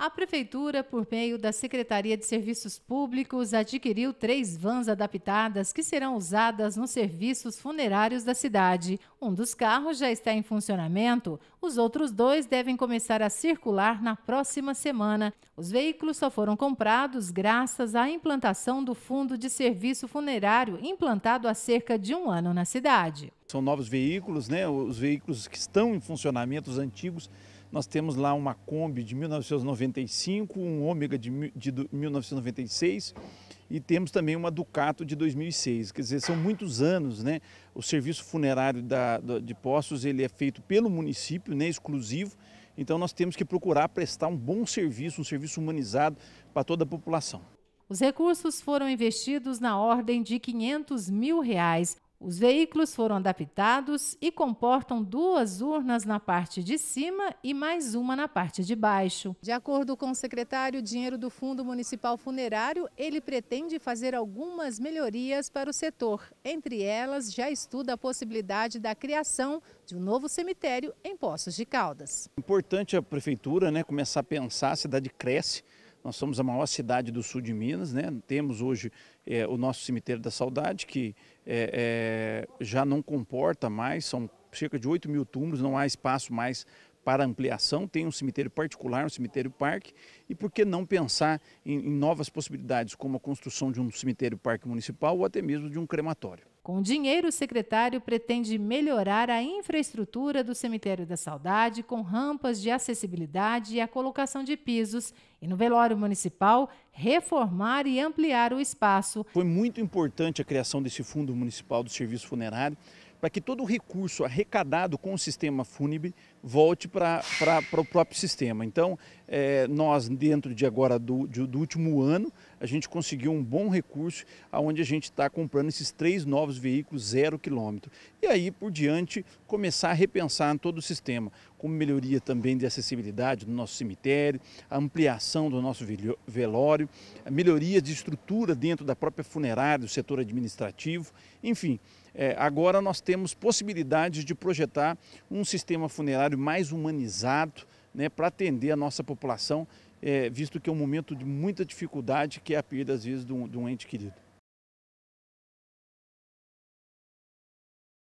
a Prefeitura, por meio da Secretaria de Serviços Públicos, adquiriu três vans adaptadas que serão usadas nos serviços funerários da cidade. Um dos carros já está em funcionamento, os outros dois devem começar a circular na próxima semana. Os veículos só foram comprados graças à implantação do Fundo de Serviço Funerário, implantado há cerca de um ano na cidade. São novos veículos, né? os veículos que estão em funcionamento, os antigos nós temos lá uma Kombi de 1995, um Ômega de, de 1996 e temos também uma Ducato de 2006. Quer dizer, são muitos anos, né? O serviço funerário da, da, de Poços ele é feito pelo município, né? Exclusivo. Então nós temos que procurar prestar um bom serviço, um serviço humanizado para toda a população. Os recursos foram investidos na ordem de 500 mil reais. Os veículos foram adaptados e comportam duas urnas na parte de cima e mais uma na parte de baixo. De acordo com o secretário, dinheiro do Fundo Municipal Funerário, ele pretende fazer algumas melhorias para o setor. Entre elas, já estuda a possibilidade da criação de um novo cemitério em Poços de Caldas. Importante a prefeitura né, começar a pensar, a cidade cresce, nós somos a maior cidade do sul de Minas, né? temos hoje é, o nosso cemitério da saudade, que é, é, já não comporta mais, são cerca de 8 mil túmulos, não há espaço mais para ampliação, tem um cemitério particular, um cemitério parque, e por que não pensar em, em novas possibilidades, como a construção de um cemitério parque municipal ou até mesmo de um crematório? Com dinheiro, o secretário pretende melhorar a infraestrutura do Cemitério da Saudade com rampas de acessibilidade e a colocação de pisos. E no velório municipal, reformar e ampliar o espaço. Foi muito importante a criação desse Fundo Municipal do Serviço Funerário, para que todo o recurso arrecadado com o sistema FUNIB volte para o próprio sistema. Então, é, nós, dentro de agora do, de, do último ano, a gente conseguiu um bom recurso, onde a gente está comprando esses três novos veículos zero quilômetro. E aí, por diante, começar a repensar todo o sistema como melhoria também de acessibilidade do nosso cemitério, a ampliação do nosso velório, a melhoria de estrutura dentro da própria funerária, do setor administrativo, enfim. É, agora nós temos possibilidades de projetar um sistema funerário mais humanizado né, para atender a nossa população, é, visto que é um momento de muita dificuldade que é a perda, às vezes, de um, de um ente querido.